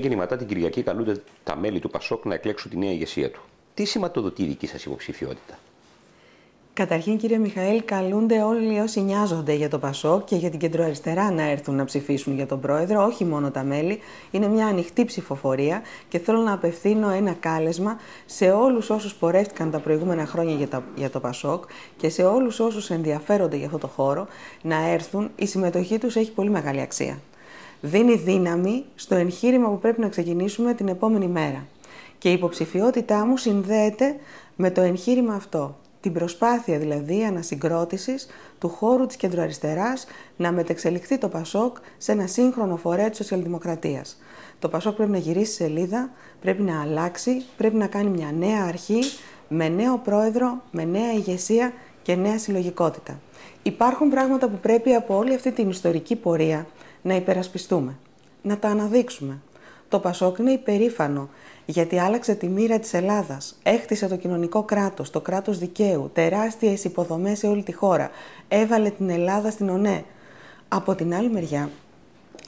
την Κυριακή καλούνται τα μέλη του Πασόκ να εκλέξουν τη νέα ηγεσία του. Τι σηματοδοτεί η δική σας υποψηφιότητα. Καταρχήν, κύριε Μιχαήλ, καλούνται όλοι όσοι νοιάζονται για το Πασόκ και για την κεντροαριστερά να έρθουν να ψηφίσουν για τον πρόεδρο, όχι μόνο τα μέλη. Είναι μια ανοιχτή ψηφοφορία και θέλω να απευθύνω ένα κάλεσμα σε όλους όσους πορεύτηκαν τα προηγούμενα χρόνια για, τα, για το Πασόκ και σε όλους όσους ενδιαφέρονται για αυτό το χώρο να έρθουν. Η συμμετοχή τους έχει πολύ μεγάλη αξία δίνει δύναμη στο εγχείρημα που πρέπει να ξεκινήσουμε την επόμενη μέρα. Και η υποψηφιότητά μου συνδέεται με το εγχείρημα αυτό. Την προσπάθεια δηλαδή ανασυγκρότησης του χώρου της κεντροαριστεράς να μετεξελιχθεί το ΠΑΣΟΚ σε ένα σύγχρονο φορέα της σοσιαλδημοκρατίας. Το ΠΑΣΟΚ πρέπει να γυρίσει σελίδα, πρέπει να αλλάξει, πρέπει να κάνει μια νέα αρχή με νέο πρόεδρο, με νέα ηγεσία και νέα συλλογικότητα. Υπάρχουν πράγματα που πρέπει από όλη αυτή την ιστορική πορεία να υπερασπιστούμε, να τα αναδείξουμε. Το Πασόκ είναι υπερήφανο γιατί άλλαξε τη μοίρα της Ελλάδας, έχτισε το κοινωνικό κράτος, το κράτος δικαίου, τεράστιες υποδομές σε όλη τη χώρα, έβαλε την Ελλάδα στην ΟΝΕ. Από την άλλη μεριά,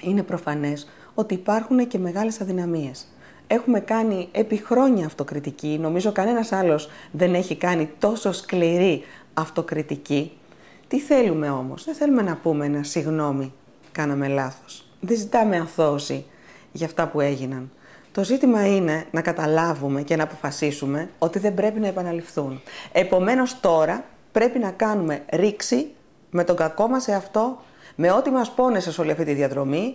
είναι προφανές ότι υπάρχουν και μεγάλες αδυναμίες. Έχουμε κάνει επί χρόνια αυτοκριτική, νομίζω κανένας άλλος δεν έχει κάνει τόσο σκληρή αυτοκριτική. Τι θέλουμε όμως, δεν θέλουμε να πούμε ένα συγγνώμη κάναμε λάθος. Δεν ζητάμε αθώωση για αυτά που έγιναν. Το ζήτημα είναι να καταλάβουμε και να αποφασίσουμε ότι δεν πρέπει να επαναληφθούν. Επομένως τώρα πρέπει να κάνουμε ρήξη με τον κακό μας εαυτό, με ό,τι μας πόνεσε σε όλη αυτή τη διαδρομή,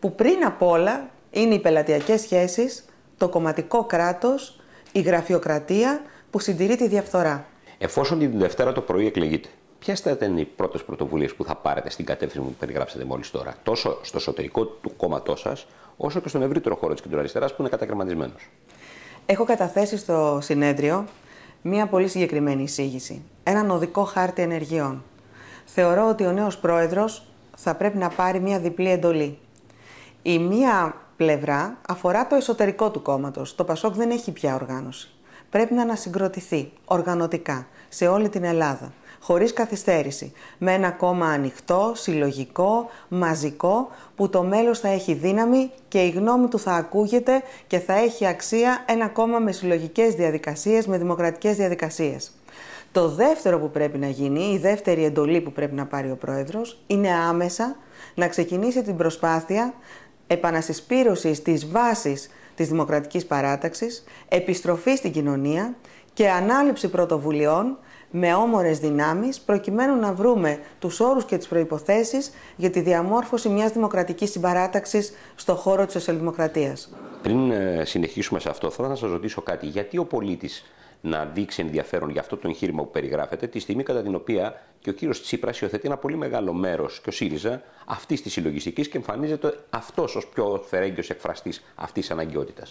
που πριν απ' όλα είναι οι πελατειακές σχέσεις, το κομματικό κράτος, η γραφειοκρατία που συντηρεί τη διαφθορά. Εφόσον την Δευτέρα το πρωί εκλεγείται. Ποιες θα ήταν οι πρώτες πρωτοβουλίες που θα πάρετε στην κατεύθυνση που περιγράψατε μόλις τώρα, τόσο στο εσωτερικό του κόμματός σας, όσο και στον ευρύτερο χώρο της κεντροαριστεράς που είναι κατακρεματισμένο. Έχω καταθέσει στο συνέδριο μία πολύ συγκεκριμένη εισήγηση. Έναν οδικό χάρτη ενεργειών. Θεωρώ ότι ο νέος πρόεδρος θα πρέπει να πάρει μία διπλή εντολή. Η μία πλευρά αφορά το εσωτερικό του κόμματος. Το Πασόκ δεν έχει πια οργάνωση. Πρέπει να ανασυγκροτηθεί οργανωτικά σε όλη την Ελλάδα χωρίς καθυστέρηση, με ένα κόμμα ανοιχτό, συλλογικό, μαζικό, που το μέλος θα έχει δύναμη και η γνώμη του θα ακούγεται και θα έχει αξία ένα κόμμα με συλλογικές διαδικασίες, με δημοκρατικές διαδικασίες. Το δεύτερο που πρέπει να γίνει, η δεύτερη εντολή που πρέπει να πάρει ο Πρόεδρος, είναι άμεσα να ξεκινήσει την προσπάθεια επανασυσπήρωσης της βάσης της Δημοκρατικής Παράταξης, επιστροφή στην κοινωνία και ανάληψη πρωτοβουλειών με όμορες δυνάμεις προκειμένου να βρούμε τους όρους και τις προϋποθέσεις για τη διαμόρφωση μιας δημοκρατικής συμπαράταξης στον χώρο της σοσιαλδημοκρατίας. Πριν ε, συνεχίσουμε σε αυτό, θα να σας ρωτήσω κάτι. Γιατί ο πολίτης να δείξει ενδιαφέρον για αυτό το εγχείρημα που περιγράφεται, τη στιγμή κατά την οποία και ο κύριος Τσίπρας υιοθετεί ένα πολύ μεγάλο μέρος και ο ΣΥΡΙΖΑ αυτής της συλλογιστικής και εμφανίζεται αυτός ως πιο φερέγγιο εκφραστής αυτής της αναγκαιότητας.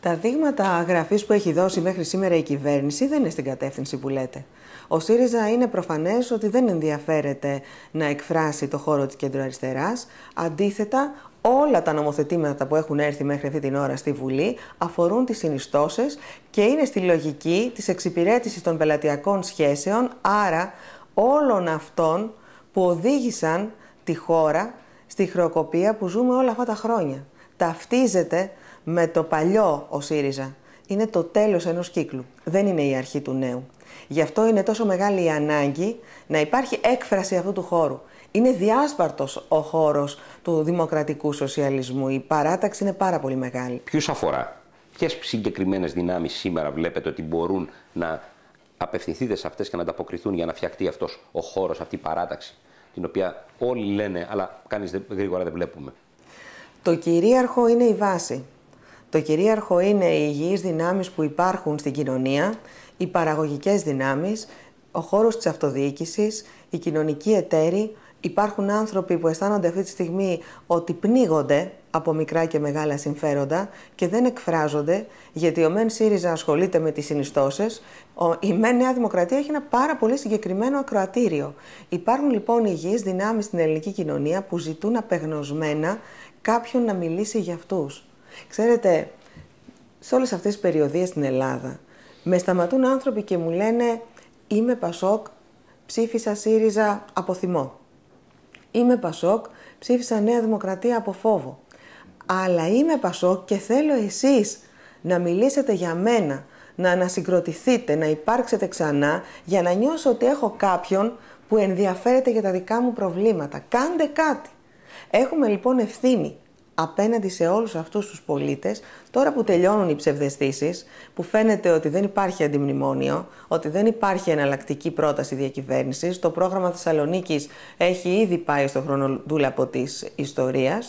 Τα δείγματα γραφής που έχει δώσει μέχρι σήμερα η κυβέρνηση δεν είναι στην κατεύθυνση που λέτε. Ο ΣΥΡΙΖΑ είναι προφανές ότι δεν ενδιαφέρεται να εκφράσει το χώρο της κεντροαριστεράς. Αντίθετα, όλα τα νομοθετήματα που έχουν έρθει μέχρι αυτή την ώρα στη Βουλή αφορούν τις συνιστώσεις και είναι στη λογική της εξυπηρέτησης των πελατειακών σχέσεων, άρα όλων αυτών που οδήγησαν τη χώρα στη χρεοκοπία που ζούμε όλα αυτά τα χρόνια. Ταυτίζεται με το παλιό ο ΣΥΡΙΖΑ. Είναι το τέλος ενός κύκλου. Δεν είναι η αρχή του νέου. Γι' αυτό είναι τόσο μεγάλη η ανάγκη να υπάρχει έκφραση αυτού του χώρου. Είναι διάσπαρτος ο χώρος του δημοκρατικού σοσιαλισμού. Η παράταξη είναι πάρα πολύ μεγάλη. Ποιους αφορά, ποιες συγκεκριμένες δυνάμεις σήμερα βλέπετε ότι μπορούν να απευθυνθείτε σε αυτές και να ανταποκριθούν για να φτιαχτεί αυτός ο χώρος, αυτή η παράταξη, την οποία όλοι λένε, αλλά κανείς γρήγορα δεν βλέπουμε. Το κυρίαρχο είναι η βάση. Το κυρίαρχο είναι οι υγιείς δυνάμεις που υπάρχουν στην κοινωνία, οι παραγωγικές δυνάμεις, ο χώρος της αυτοδιοίκησης, οι κοινωνικοί εταίροι, υπάρχουν άνθρωποι που αισθάνονται αυτή τη στιγμή ότι πνίγονται από μικρά και μεγάλα συμφέροντα και δεν εκφράζονται, γιατί ο Μεν ΣΥΡΙΖΑ ασχολείται με τις συνιστώσεις. Η Μεν Νέα Δημοκρατία έχει ένα πάρα πολύ συγκεκριμένο ακροατήριο. Υπάρχουν λοιπόν υγιείς δυνάμεις στην ελληνική κοινωνία που ζητούν απεγνωσμένα κάποιον να μιλήσει για αυτούς. Ξέρετε, σε όλες αυτές τις περιοδίες στην Ελλάδα, με σταματούν άνθρωποι και μου λένε είμαι Πασόκ, ψήφισα ΣΥΡΙΖΑ από θυμό. Είμαι Πασόκ, ψήφισα Νέα Δημοκρατία από φόβο. Αλλά είμαι Πασόκ και θέλω εσείς να μιλήσετε για μένα, να ανασυγκροτηθείτε, να υπάρξετε ξανά για να νιώσω ότι έχω κάποιον που ενδιαφέρεται για τα δικά μου προβλήματα. Κάντε κάτι. Έχουμε λοιπόν ευθύνη απέναντι σε όλους αυτούς τους πολίτες, τώρα που τελειώνουν οι ψευδεστήσεις, που φαίνεται ότι δεν υπάρχει αντιμνημόνιο, ότι δεν υπάρχει εναλλακτική πρόταση διακυβέρνησης, το πρόγραμμα Θεσσαλονίκης έχει ήδη πάει στο από της ιστορίας.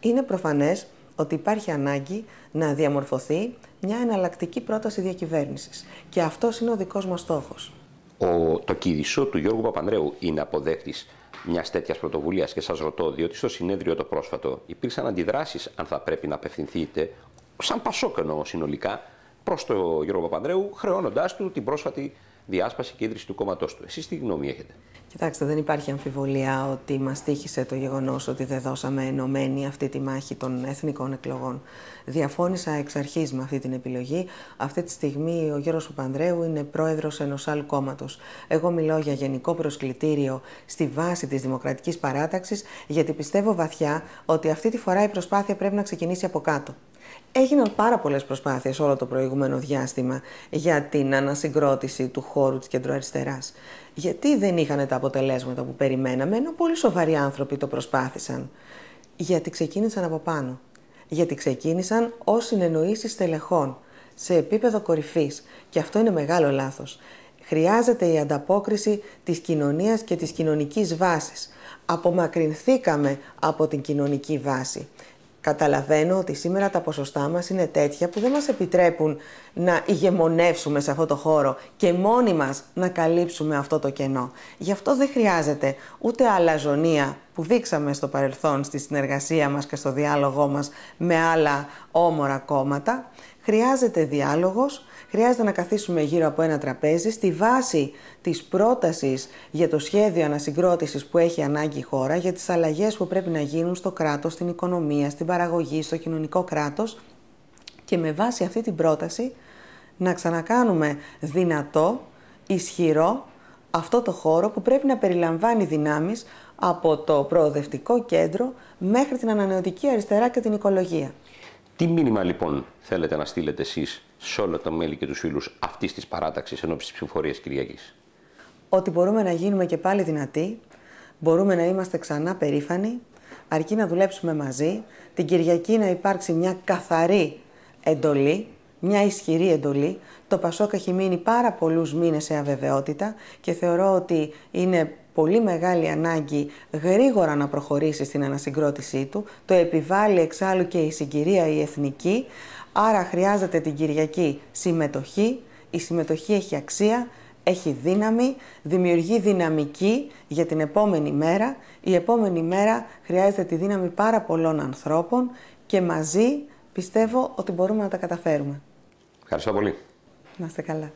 είναι προφανές ότι υπάρχει ανάγκη να διαμορφωθεί μια εναλλακτική πρόταση διακυβέρνησης. Και αυτός είναι ο δικός μας στόχος. το κηδισό του Γιώργου Παπανδρέου είναι αποδέκτης μιας τέτοιας πρωτοβουλίας. Και σας ρωτώ, διότι στο συνέδριο το πρόσφατο υπήρξαν αντιδράσεις, αν θα πρέπει να απευθυνθείτε, σαν πασόκενο συνολικά, προς τον Γιώργο Παπανδρέου, χρεώνοντάς του την πρόσφατη διάσπαση και ίδρυση του κόμματός του. Εσείς τι γνώμη έχετε. Κοιτάξτε, δεν υπάρχει αμφιβολία ότι μας τύχησε το γεγονός ότι δεν δώσαμε ενωμένη αυτή τη μάχη των εθνικών εκλογών. Διαφώνησα εξ αρχής με αυτή την επιλογή. Αυτή τη στιγμή ο Γιώργο Παπανδρέου είναι πρόεδρος ενός άλλου κόμματος. Εγώ μιλώ για γενικό προσκλητήριο στη βάση της Δημοκρατικής Παράταξης, γιατί πιστεύω βαθιά ότι αυτή τη φορά η προσπάθεια πρέπει να ξεκινήσει από κάτω. Έγιναν πάρα πολλές προσπάθειες όλο το προηγούμενο διάστημα για την ανασυγκρότηση του χώρου της κεντροαριστεράς. Γιατί δεν είχαν τα αποτελέσματα που περιμέναμε, ενώ πολύ σοβαροί άνθρωποι το προσπάθησαν. Γιατί ξεκίνησαν από πάνω. Γιατί ξεκίνησαν ως συνεννοήσεις τελεχών, σε επίπεδο κορυφής. Και αυτό είναι μεγάλο λάθος. Χρειάζεται η ανταπόκριση της κοινωνίας και της κοινωνικής βάσης. Απομακρυνθήκαμε από την κοινωνική βάση. Καταλαβαίνω ότι σήμερα τα ποσοστά μας είναι τέτοια που δεν μας επιτρέπουν να ηγεμονεύσουμε σε αυτό το χώρο και μόνοι μας να καλύψουμε αυτό το κενό. Γι' αυτό δεν χρειάζεται ούτε αλαζονία που δείξαμε στο παρελθόν στη συνεργασία μας και στο διάλογό μας με άλλα όμορα κόμματα. Χρειάζεται διάλογος, χρειάζεται να καθίσουμε γύρω από ένα τραπέζι στη βάση της πρότασης για το σχέδιο ανασυγκρότησης που έχει ανάγκη η χώρα, για τις αλλαγές που πρέπει να γίνουν στο κράτος, στην οικονομία, στην παραγωγή, στο κοινωνικό κράτος και με βάση αυτή την πρόταση να ξανακάνουμε δυνατό, ισχυρό αυτό το χώρο που πρέπει να περιλαμβάνει δυνάμεις από το Προοδευτικό Κέντρο μέχρι την Ανανεωτική Αριστερά και την Οικολογία. Τι μήνυμα λοιπόν θέλετε να στείλετε εσείς σε όλα τα μέλη και τους φίλους αυτής της παράταξης ενώ της ψηφοφορίας Κυριακής. Ότι μπορούμε να γίνουμε και πάλι δυνατοί, μπορούμε να είμαστε ξανά περήφανοι, αρκεί να δουλέψουμε μαζί, την Κυριακή να υπάρξει μια καθαρή εντολή, μια ισχυρή εντολή. Το Πασόκ έχει μείνει πάρα πολλούς μήνες σε αβεβαιότητα και θεωρώ ότι είναι πολύ μεγάλη ανάγκη γρήγορα να προχωρήσει στην ανασυγκρότησή του. Το επιβάλλει εξάλλου και η συγκυρία η εθνική, άρα χρειάζεται την Κυριακή συμμετοχή. Η συμμετοχή έχει αξία, έχει δύναμη, δημιουργεί δυναμική για την επόμενη μέρα. Η επόμενη μέρα χρειάζεται τη δύναμη πάρα πολλών ανθρώπων και μαζί πιστεύω ότι μπορούμε να τα καταφέρουμε. Ευχαριστώ πολύ. Να είστε καλά.